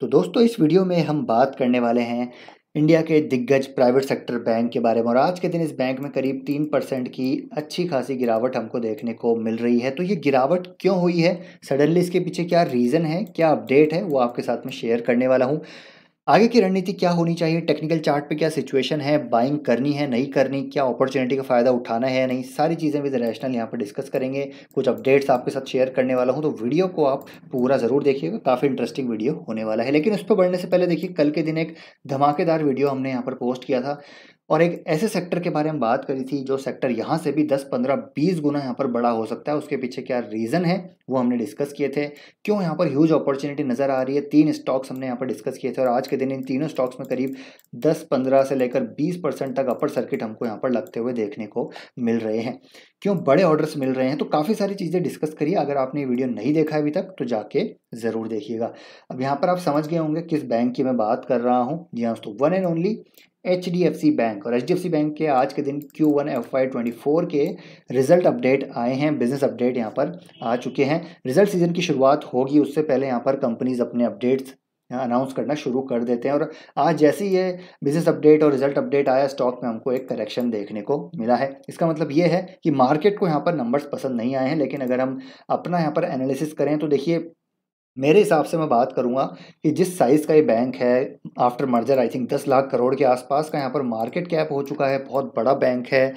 तो दोस्तों इस वीडियो में हम बात करने वाले हैं इंडिया के दिग्गज प्राइवेट सेक्टर बैंक के बारे में और आज के दिन इस बैंक में करीब तीन परसेंट की अच्छी खासी गिरावट हमको देखने को मिल रही है तो ये गिरावट क्यों हुई है सडनली इसके पीछे क्या रीज़न है क्या अपडेट है वो आपके साथ में शेयर करने वाला हूँ आगे की रणनीति क्या होनी चाहिए टेक्निकल चार्ट पे क्या सिचुएशन है बाइंग करनी है नहीं करनी क्या अपॉर्चुनिटी का फ़ायदा उठाना है नहीं सारी चीज़ें विद रैशनल यहाँ पर डिस्कस करेंगे कुछ अपडेट्स आपके साथ शेयर करने वाला हूँ तो वीडियो को आप पूरा ज़रूर देखिएगा काफ़ी इंटरेस्टिंग वीडियो होने वाला है लेकिन उस पर बढ़ने से पहले देखिए कल के दिन एक धमाकेदार वीडियो हमने यहाँ पर पोस्ट किया था और एक ऐसे सेक्टर के बारे में बात करी थी जो सेक्टर यहाँ से भी 10, 15, 20 गुना यहाँ पर बड़ा हो सकता है उसके पीछे क्या रीज़न है वो हमने डिस्कस किए थे क्यों यहाँ पर ह्यूज अपॉर्चुनिटी नज़र आ रही है तीन स्टॉक्स हमने यहाँ पर डिस्कस किए थे और आज के दिन इन तीनों स्टॉक्स में करीब 10, 15 से लेकर 20 परसेंट तक अपर सर्किट हमको यहाँ पर लगते हुए देखने को मिल रहे हैं क्यों बड़े ऑर्डर्स मिल रहे हैं तो काफ़ी सारी चीज़ें डिस्कस करिए अगर आपने वीडियो नहीं देखा अभी तक तो जाके ज़रूर देखिएगा अब यहाँ पर आप समझ गए होंगे किस बैंक की मैं बात कर रहा हूँ जी हाँ दोस्तों one and only H D F C bank और H D F C bank के आज के दिन Q one F Y twenty four के रिजल्ट अपडेट आए हैं बिजनेस अपडेट यहाँ पर आ चुके हैं रिजल्ट सीजन की शुरुआत होगी उससे पहले यहाँ पर कंपनीज अपने अपडेट्स अनाउंस करना शुरू कर देते हैं और आज जैसे ही ये बिजनेस अपडेट और रिजल्ट अपडेट आया स्टॉक में हमको एक करेक्शन देखने को मिला है इसका मतलब ये है कि मार्केट को यहाँ पर नंबर्स पसंद नहीं आए हैं लेकिन अगर हम अपना यहाँ पर एनालिसिस करें तो देखिए मेरे हिसाब से मैं बात करूंगा कि जिस साइज़ का ये बैंक है आफ्टर मर्जर आई थिंक दस लाख करोड़ के आसपास का यहाँ पर मार्केट कैप हो चुका है बहुत बड़ा बैंक है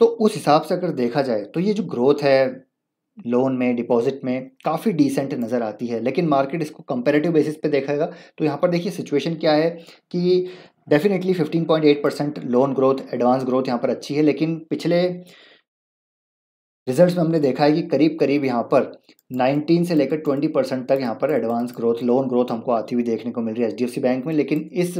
तो उस हिसाब से अगर देखा जाए तो ये जो ग्रोथ है लोन में डिपॉजिट में काफ़ी डिसेंट नज़र आती है लेकिन मार्केट इसको कंपेरेटिव बेसिस पे देखेगा तो यहाँ पर देखिए सिचुएशन क्या है कि definitely 15.8 percent loan growth advance growth यहाँ पर अच्छी है लेकिन पिछले रिजल्ट्स में हमने देखा है कि करीब करीब यहाँ पर 19 से लेकर 20 परसेंट तक यहाँ पर एडवांस ग्रोथ लोन ग्रोथ हमको आती हुई देखने को मिल रही है एच बैंक में लेकिन इस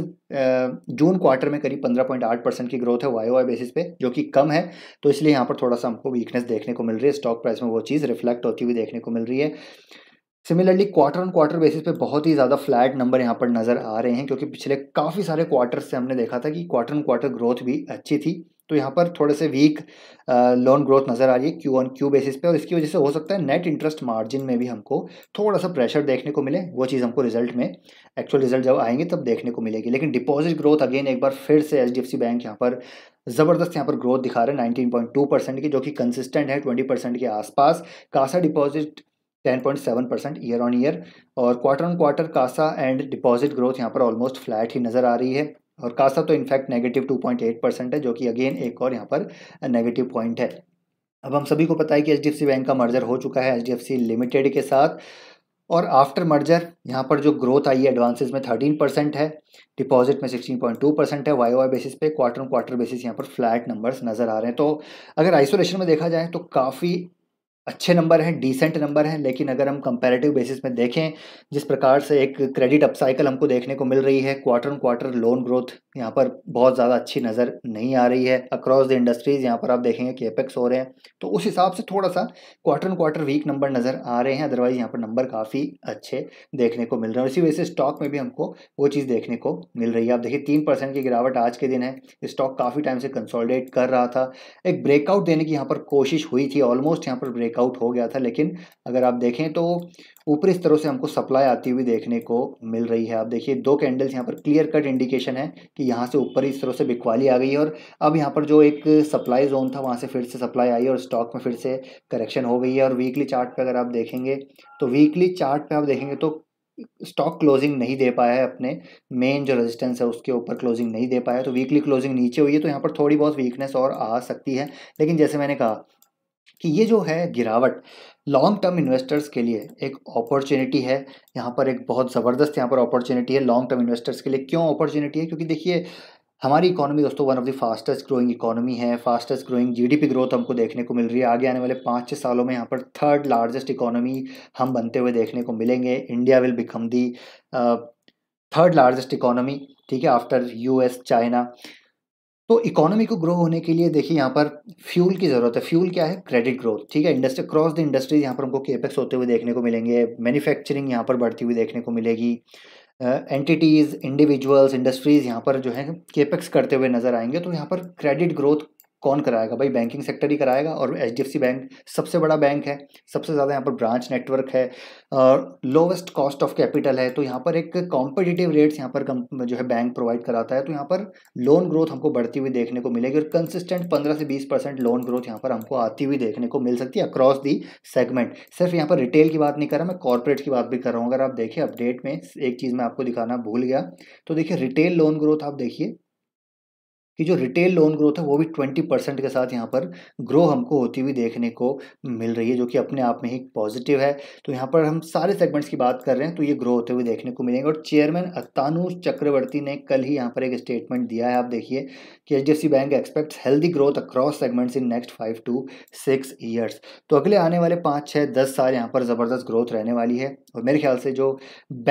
जून क्वार्टर में करीब 15.8 परसेंट की ग्रोथ है वाई वाई बेसिस पे जो कि कम है तो इसलिए यहाँ पर थोड़ा सा हमको वीकनेस देखने को मिल रही है स्टॉक प्राइस में वो चीज़ रिफ्लेक्ट होती हुई देखने को मिल रही है similarly quarter on quarter basis पे बहुत ही ज़्यादा फ्लैट नंबर यहाँ पर नज़र आ रहे हैं क्योंकि पिछले काफ़ी सारे क्वार्टर से हमने देखा था कि क्वार्टर ऑन क्वार्टर ग्रोथ भी अच्छी थी तो यहाँ पर थोड़े से वीक लोन ग्रोथ नज़र आ रही है क्यू ऑन क्यू बेसिस पे और इसकी वजह से हो सकता है नेट इंटरेस्ट मार्जिन में भी हमको थोड़ा सा प्रेशर देखने को मिले वो चीज़ हमको रिजल्ट में एक्चुअल रिजल्ट जब आएंगे तब देखने को मिलेगी लेकिन डिपॉजिट ग्रोथ अगेन एक बार फिर से एच बैंक यहाँ पर ज़बरदस्त यहाँ पर ग्रोथ दिखा रहे हैं 19.2 परसेंट की जो कि कंसिस्टेंट है ट्वेंटी परसेंट के आसपास CASA deposit 10.7 percent year on year और quarter on quarter CASA and deposit growth यहाँ पर ऑलमोस्ट फ्लैट ही नज़र आ रही है और कासा तो in fact negative two point eight percent है जो कि अगेन एक और यहाँ पर नेगेटिव पॉइंट है अब हम सभी को पता है कि एच बैंक का मर्जर हो चुका है एच लिमिटेड के साथ और आफ्टर मर्जर यहाँ पर जो ग्रोथ आई है एडवांसेस में थर्टीन परसेंट है डिपॉजिट में सिक्सटीन पॉइंट टू परसेंट है वाई वाई बेसिस पे क्वार्टर क्वार्टर बेसिस यहाँ पर फ्लैट नंबर्स नज़र आ रहे हैं तो अगर आइसोलेशन में देखा जाए तो काफ़ी अच्छे नंबर हैं डिसेंट नंबर हैं लेकिन अगर हम कंपेरेटिव बेसिस में देखें जिस प्रकार से एक क्रेडिट अपसाइकिल हमको देखने को मिल रही है quarter on quarter loan growth यहाँ पर बहुत ज़्यादा अच्छी नज़र नहीं आ रही है अक्रॉस द इंडस्ट्रीज़ यहाँ पर आप देखेंगे कि एपेक्स हो रहे हैं तो उस हिसाब से थोड़ा सा quarter on quarter weak number नज़र आ रहे हैं अदरवाइज़ यहाँ पर नंबर काफ़ी अच्छे देखने को मिल रहे हैं इसी वजह से स्टॉक में भी हमको वो चीज़ देखने को मिल रही है आप देखिए तीन परसेंट की गिरावट आज के दिन है स्टॉक काफ़ी टाइम से कंसोलिडेट कर रहा था एक ब्रेकआउट देने की यहाँ पर कोशिश हुई थी ऑलमोस्ट यहाँ पर ब्रेकआउट ब्रेकआउट हो गया था लेकिन अगर आप देखें तो ऊपरी स्तरों से हमको सप्लाई आती हुई देखने को मिल रही है आप देखिए दो कैंडल्स यहाँ पर क्लियर कट इंडिकेशन है कि यहाँ से ऊपरी स्तरों से बिकवाली आ गई है और अब यहाँ पर जो एक सप्लाई जोन था वहाँ से फिर से सप्लाई आई और स्टॉक में फिर से करेक्शन हो गई है और वीकली चार्ट पर अगर आप देखेंगे तो वीकली चार्ट पर आप देखेंगे तो स्टॉक क्लोजिंग नहीं दे पाया है अपने मेन जो रेजिस्टेंस है उसके ऊपर क्लोजिंग नहीं दे पाया तो वीकली क्लोजिंग नीचे हुई है तो यहाँ पर थोड़ी बहुत वीकनेस और आ सकती है लेकिन जैसे मैंने कहा कि ये जो है गिरावट लॉन्ग टर्म इन्वेस्टर्स के लिए एक अपॉर्चुनिटी है यहाँ पर एक बहुत ज़बरदस्त यहाँ पर अपॉर्चुनिटी है लॉन्ग टर्म इन्वेस्टर्स के लिए क्यों अपॉर्चुनिटी है क्योंकि देखिए हमारी इकोनॉमी दोस्तों one of the fastest growing economy है फास्टेस्ट ग्रोइंग जीडीपी ग्रोथ हमको देखने को मिल रही है आगे आने वाले पाँच छः सालों में यहाँ पर थर्ड लार्जेस्ट इकोनॉमी हम बनते हुए देखने को मिलेंगे India will become the third largest economy ठीक है आफ्टर यूएस चाइना तो इकोनॉमी को ग्रो होने के लिए देखिए यहाँ पर फ्यूल की ज़रूरत है फ्यूल क्या है क्रेडिट ग्रोथ ठीक है इंडस्ट्री क्रॉस द इंडस्ट्रीज यहाँ पर हमको केपेक्स होते हुए देखने को मिलेंगे मैन्युफैक्चरिंग यहाँ पर बढ़ती हुई देखने को मिलेगी एंटिटीज़ इंडिविजुअल्स इंडस्ट्रीज़ यहाँ पर जो है केपेक्स करते हुए नज़र आएंगे तो यहाँ पर क्रेडिट ग्रोथ कौन कराएगा भाई बैंकिंग सेक्टर ही कराएगा और एच बैंक सबसे बड़ा बैंक है सबसे ज़्यादा यहाँ पर ब्रांच नेटवर्क है और लोवेस्ट कॉस्ट ऑफ कैपिटल है तो यहाँ पर एक कॉम्पिटिटिव रेट्स यहाँ पर जो है बैंक प्रोवाइड कराता है तो यहाँ पर लोन ग्रोथ हमको बढ़ती हुई देखने को मिलेगी और कंसिस्टेंट पंद्रह से बीस परसेंट लोन ग्रोथ यहाँ पर हमको आती हुई देखने को मिल सकती है अक्रॉस दी सेगमेंट सिर्फ यहाँ पर रिटेल की बात नहीं कर रहा मैं कॉरपोरेट की बात भी कर रहा हूँ अगर आप देखिए अपडेट में एक चीज़ मैं आपको दिखाना भूल गया तो देखिए रिटेल लोन ग्रोथ आप देखिए कि जो रिटेल लोन ग्रोथ है वो भी ट्वेंटी परसेंट के साथ यहाँ पर ग्रो हमको होती हुई देखने को मिल रही है जो कि अपने आप में ही पॉजिटिव है तो यहाँ पर हम सारे सेगमेंट्स की बात कर रहे हैं तो ये ग्रो होते हुए देखने को मिलेंगे और चेयरमैन अतानु चक्रवर्ती ने कल ही यहाँ पर एक स्टेटमेंट दिया है आप देखिए कि H bank expect healthy growth across segments in next five to six years तो अगले आने वाले पाँच छः दस साल यहाँ पर ज़बरदस्त ग्रोथ रहने वाली है और मेरे ख्याल से जो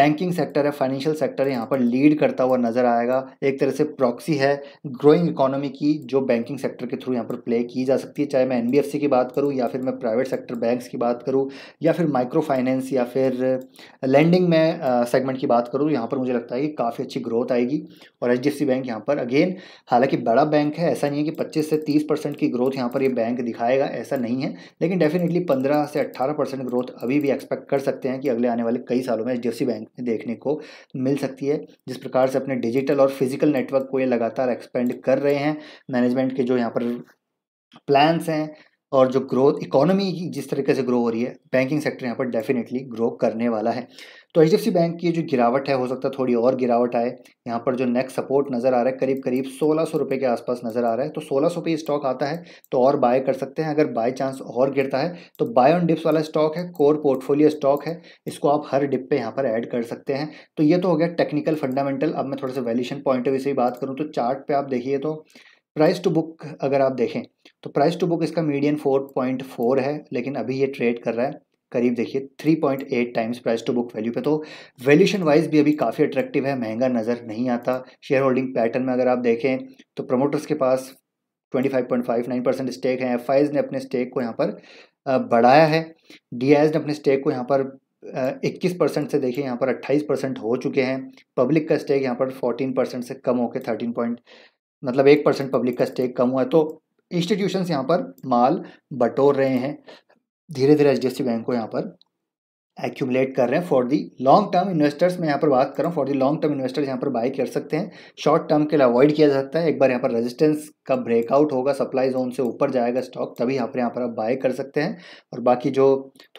बैंकिंग सेक्टर है फाइनेंशियल सेक्टर है यहाँ पर लीड करता हुआ नज़र आएगा एक तरह से प्रॉक्सी है ग्रोइंग ग्रोइंग इकोनॉमी की जो बैंकिंग सेक्टर के थ्रू यहाँ पर प्ले की जा सकती है चाहे मैं एनबीएफसी की बात करूँ या फिर मैं प्राइवेट सेक्टर बैंक्स की बात करूँ या फिर माइक्रो फाइनेंस या फिर लैंडिंग uh, में सेगमेंट uh, की बात करूँ यहाँ पर मुझे लगता है कि काफ़ी अच्छी ग्रोथ आएगी और एच बैंक यहाँ पर अगेन हालांकि बड़ा बैंक है ऐसा नहीं है कि पच्चीस से तीस परसेंट की ग्रोथ यहाँ पर ये यह बैंक दिखाएगा ऐसा नहीं है लेकिन डेफिनेटली पंद्रह से अट्ठारह परसेंट ग्रोथ अभी भी एक्सपेक्ट कर सकते हैं कि अगले आने वाले कई सालों में एच बैंक देखने को मिल सकती है जिस प्रकार से अपने डिजिटल और फिजिकल नेटवर्क को ये लगातार एक्सपेंड कर रहे हैं मैनेजमेंट के जो यहाँ पर प्लान्स हैं और जो ग्रोथ इकोनॉमी जिस तरीके से ग्रो हो रही है बैंकिंग सेक्टर यहाँ पर डेफिनेटली ग्रो करने वाला है तो एच बैंक की जो गिरावट है हो सकता है थोड़ी और गिरावट आए यहाँ पर जो नेक्स्ट सपोर्ट नज़र आ रहा है करीब करीब सोलह सौ रुपये के आसपास नज़र आ रहा है तो सोलह सौ पे स्टॉक आता है तो और बाय कर सकते हैं अगर बाय चांस और गिरता है तो बाय ऑन डिप्स वाला स्टॉक है कोर पोर्टफोलियो स्टॉक है इसको आप हर डिप पे यहाँ पर ऐड कर सकते हैं तो ये तो हो गया टेक्निकल फंडामेंटल अब मैं थोड़ा सा वैल्यूशन पॉइंट ऑफ व्यू से बात करूँ तो चार्ट आप देखिए तो प्राइस टू बुक अगर आप देखें तो प्राइस टू बुक इसका पॉइंट 4.4 है लेकिन अभी ये ट्रेड कर रहा है करीब देखिए 3.8 times price to book value पे तो वैल्यूशन वाइज भी अभी काफ़ी अट्रैक्टिव है महंगा नज़र नहीं आता शेयर होल्डिंग पैटर्न में अगर आप देखें तो प्रमोटर्स के पास 25.59 परसेंट स्टेक है एफ ने अपने स्टेक को यहाँ पर बढ़ाया है डी ने अपने स्टेक को यहाँ पर इक्कीस परसेंट से देखिए यहाँ पर अट्ठाईस परसेंट हो चुके हैं पब्लिक का स्टेक यहाँ पर फोर्टीन परसेंट से कम होकर थर्टीन पॉइंट मतलब एक परसेंट पब्लिक का स्टेक कम हुआ है तो इंस्टीट्यूशंस यहाँ पर माल बटोर रहे हैं धीरे धीरे एच बैंक को यहाँ पर एक्यूमुलेट कर रहे हैं for the long term investors मैं यहाँ पर बात कर रहा हूँ for the long term investors यहाँ पर बाई कर सकते हैं शॉर्ट टर्म के लिए अवॉइड किया जा सकता है एक बार यहाँ पर रेजिस्टेंस का ब्रेकआउट होगा सप्लाई जोन से ऊपर जाएगा स्टॉक तभी यहाँ पर यहाँ पर आप बाय कर सकते हैं और बाकी जो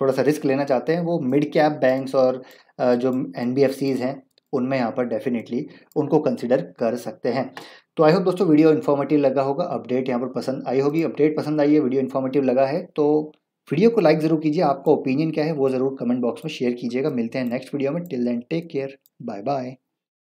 थोड़ा सा रिस्क लेना चाहते हैं वो मिड कैप बैंक्स और जो एन हैं उनमें यहाँ पर डेफिनेटली उनको कंसिडर कर सकते हैं तो आई होप दोस्तों वीडियो इन्फॉर्मेटिव लगा होगा अपडेट यहाँ पर पसंद आई होगी अपडेट पसंद आई है वीडियो इन्फॉर्मेटिव लगा है तो वीडियो को लाइक ज़रूर कीजिए आपका ओपिनियन क्या है वो ज़रूर कमेंट बॉक्स में शेयर कीजिएगा मिलते हैं नेक्स्ट वीडियो में till then take care bye bye